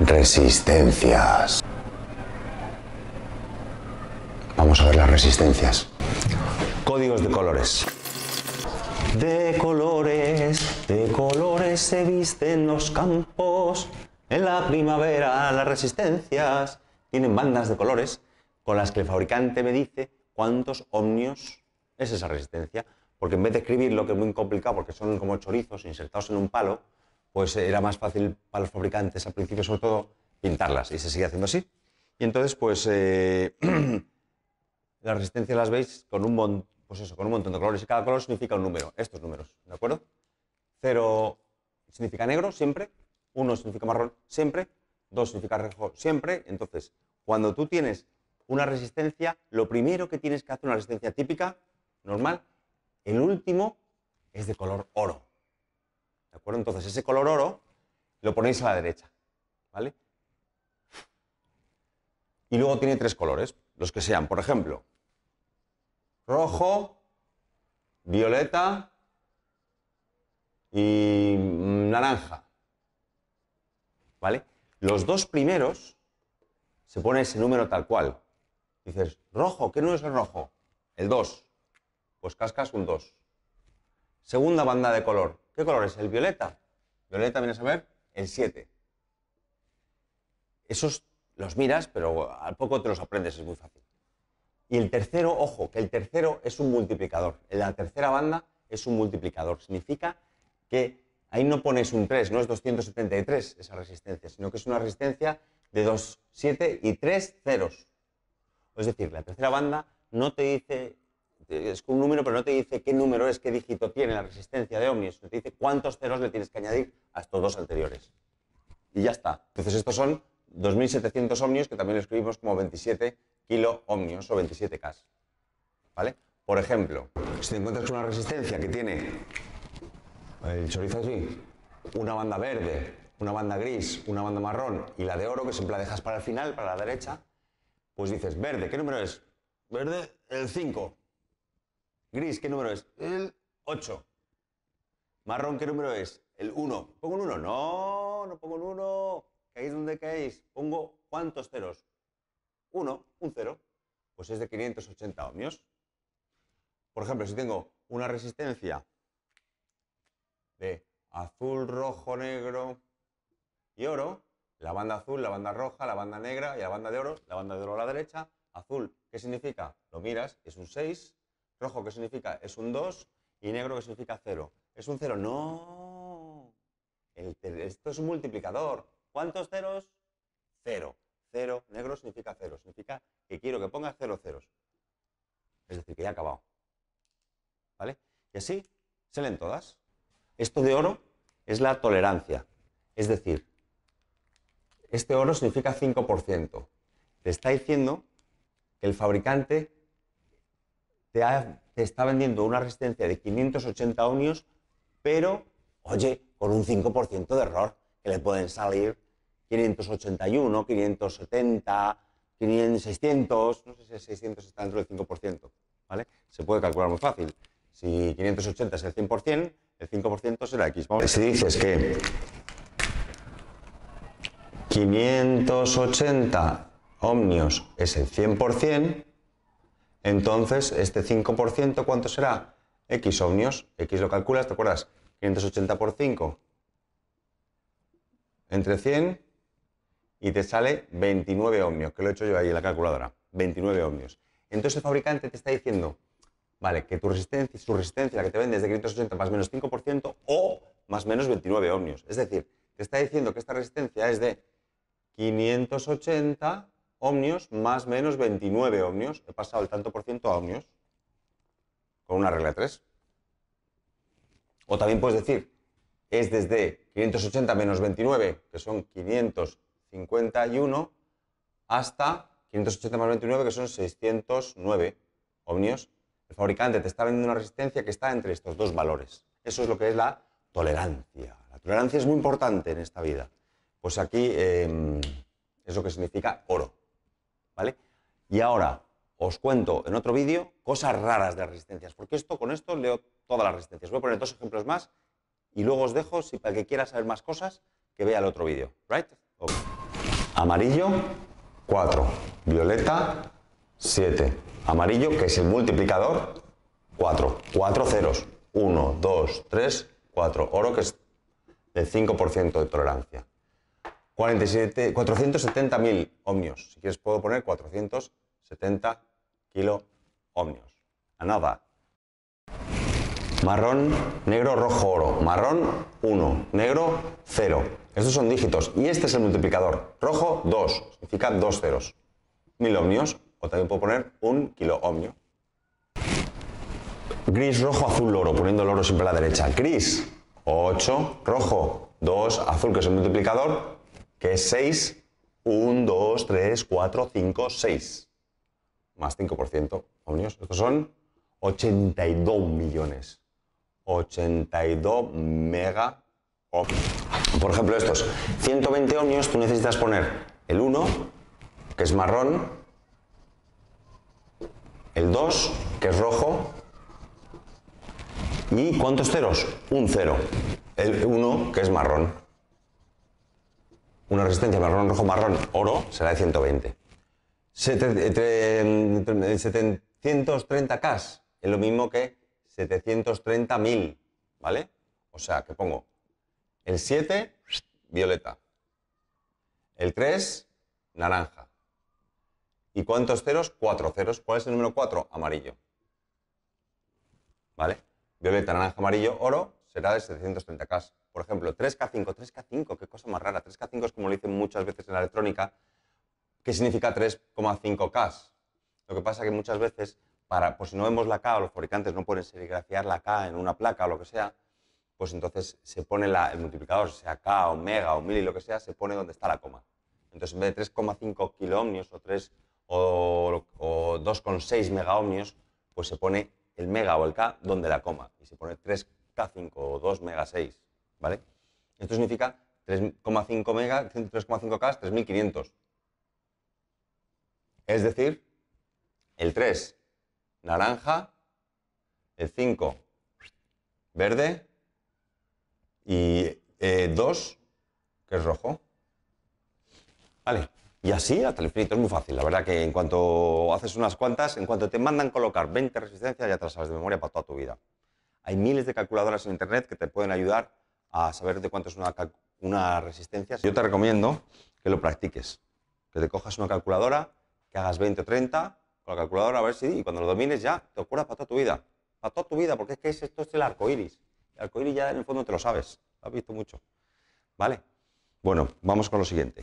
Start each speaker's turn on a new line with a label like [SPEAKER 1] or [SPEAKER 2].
[SPEAKER 1] Resistencias. Vamos a ver las resistencias. Códigos de colores. De colores, de colores se visten los campos. En la primavera las resistencias tienen bandas de colores con las que el fabricante me dice cuántos ohmios es esa resistencia. Porque en vez de escribir lo que es muy complicado, porque son como chorizos insertados en un palo, pues era más fácil para los fabricantes al principio, sobre todo, pintarlas y se sigue haciendo así. Y entonces, pues eh, las resistencias las veis con un, pues con un montón de colores y cada color significa un número, estos números, ¿de acuerdo? Cero significa negro siempre, uno significa marrón siempre, dos significa rojo siempre. Entonces, cuando tú tienes una resistencia, lo primero que tienes que hacer una resistencia típica, normal, el último es de color oro. Entonces ese color oro lo ponéis a la derecha, ¿vale? Y luego tiene tres colores, los que sean, por ejemplo, rojo, violeta y mm, naranja, ¿vale? Los dos primeros se pone ese número tal cual. Dices, rojo, ¿qué número es el rojo? El 2. Pues cascas un 2. Segunda banda de color, ¿Qué color es? El violeta. Violeta, vienes a ver, el 7. Esos los miras, pero al poco te los aprendes, es muy fácil. Y el tercero, ojo, que el tercero es un multiplicador. La tercera banda es un multiplicador. Significa que ahí no pones un 3, no es 273 esa resistencia, sino que es una resistencia de 2, 7 y 3 ceros. Es decir, la tercera banda no te dice es un número, pero no te dice qué número es, qué dígito tiene la resistencia de ohmios, te dice cuántos ceros le tienes que añadir a estos dos anteriores. Y ya está. Entonces estos son 2.700 ohmios, que también escribimos como 27 kilo ohmios o 27 K. ¿Vale? Por ejemplo, si te encuentras una resistencia que tiene el chorizo así, una banda verde, una banda gris, una banda marrón y la de oro, que siempre la dejas para el final, para la derecha, pues dices, verde, ¿qué número es? Verde, el 5. Gris, ¿qué número es? El 8. Marrón, ¿qué número es? El 1. ¿Pongo un 1? No, no pongo un 1. es donde caéis. Pongo cuántos ceros. 1, un 0. Pues es de 580 ohmios. Por ejemplo, si tengo una resistencia de azul, rojo, negro y oro, la banda azul, la banda roja, la banda negra y la banda de oro, la banda de oro a la derecha, azul, ¿qué significa? Lo miras, es un 6, Rojo, que significa es un 2, y negro, que significa 0. Es un 0. No. esto es un multiplicador. ¿Cuántos ceros? 0. 0, negro significa 0. Significa que quiero que ponga 0 cero ceros. Es decir, que ya ha acabado. ¿Vale? Y así se leen todas. Esto de oro es la tolerancia. Es decir, este oro significa 5%. Te está diciendo que el fabricante te, está vendiendo una resistencia de 580 ohmios, pero, oye, con un 5% de error, que le pueden salir 581, 570, 500, 600, no sé si el 600 está dentro del 5%, ¿vale? Se puede calcular muy fácil. Si 580 es el 100%, el 5% será X. Vamos si dices que 580 ohmios es el 100%, entonces, este 5%, ¿cuánto será? X ohmios. X lo calculas, ¿te acuerdas? 580 por 5 entre 100 y te sale 29 ohmios, que lo he hecho yo ahí en la calculadora. 29 ohmios. Entonces el fabricante te está diciendo, vale, que tu resistencia, su resistencia, la que te vende es de 580 más menos 5% o más menos 29 ohmios. Es decir, te está diciendo que esta resistencia es de 580 Omnios más menos 29 ohmios. He pasado el tanto por ciento a omnios. con una regla de 3. O también puedes decir, es desde 580 menos 29, que son 551, hasta 580 más 29, que son 609 omnios. El fabricante te está vendiendo una resistencia que está entre estos dos valores. Eso es lo que es la tolerancia. La tolerancia es muy importante en esta vida. Pues aquí em, es lo que significa oro. ¿vale? Y ahora os cuento en otro vídeo cosas raras de resistencias, porque esto con esto leo todas las resistencias. Voy a poner dos ejemplos más y luego os dejo, si para el que quiera saber más cosas, que vea el otro vídeo, ¿right? Amarillo, 4. Violeta, 7. Amarillo, que es el multiplicador, 4. 4 ceros. 1, 2, 3, 4. Oro, que es el 5% de tolerancia. 47, 470.000 ohmios. Si quieres puedo poner 470 kilo ohmios. A nada. Marrón, negro, rojo, oro. Marrón, 1. Negro, 0. Estos son dígitos. Y este es el multiplicador. Rojo, 2. Significa 2 ceros. 1000 ohmios. O también puedo poner 1 kilo ohmio. Gris, rojo, azul, oro. Poniendo el oro siempre a la derecha. Gris, 8. Rojo, 2. Azul, que es el multiplicador que es 6, 1, 2, 3, 4, 5, 6. Más 5%, ohnios, Estos son 82 millones. 82 mega ohmios. Por ejemplo, estos. 120 ohmios, tú necesitas poner el 1, que es marrón, el 2, que es rojo, y ¿cuántos ceros? Un cero. El 1, que es marrón una resistencia marrón, rojo, marrón, oro, será de 120. 730K es lo mismo que 730.000, ¿vale? O sea, que pongo el 7, violeta. El 3, naranja. ¿Y cuántos ceros? 4 ceros. ¿Cuál es el número 4? Amarillo. ¿Vale? Violeta, naranja, amarillo, oro será de 730K. Por ejemplo, 3K5, 3K5, qué cosa más rara. 3K5 es como lo dicen muchas veces en la electrónica, que significa 3,5K. Lo que pasa es que muchas veces, por pues si no vemos la K o los fabricantes no pueden serigrafiar la K en una placa o lo que sea, pues entonces se pone el multiplicador, sea K o mega o mil y lo que sea, se pone donde está la coma. Entonces en vez de 3,5 kiloohmios o 3 o, o 2,6 megaohmios, pues se pone el mega o el K donde la coma y se pone 3K5 o 2 mega 6. Esto significa 3,5 mega, 3,5K, 3.500. Es decir, el 3 naranja, el 5 verde y 2 eh, que es rojo. Vale, y así hasta el infinito, es muy fácil. La verdad que en cuanto haces unas cuantas, en cuanto te mandan colocar 20 resistencias, ya te las sabes de memoria para toda tu vida. Hay miles de calculadoras en internet que te pueden ayudar a saber de cuánto es una, una resistencia. Yo te recomiendo que lo practiques, que te cojas una calculadora, que hagas 20 o 30 con la calculadora a ver si y cuando lo domines ya te ocurra para toda tu vida, para toda tu vida, porque es que esto es el arco iris. El arco iris ya en el fondo te lo sabes, lo has visto mucho. ¿Vale? Bueno, vamos con lo siguiente.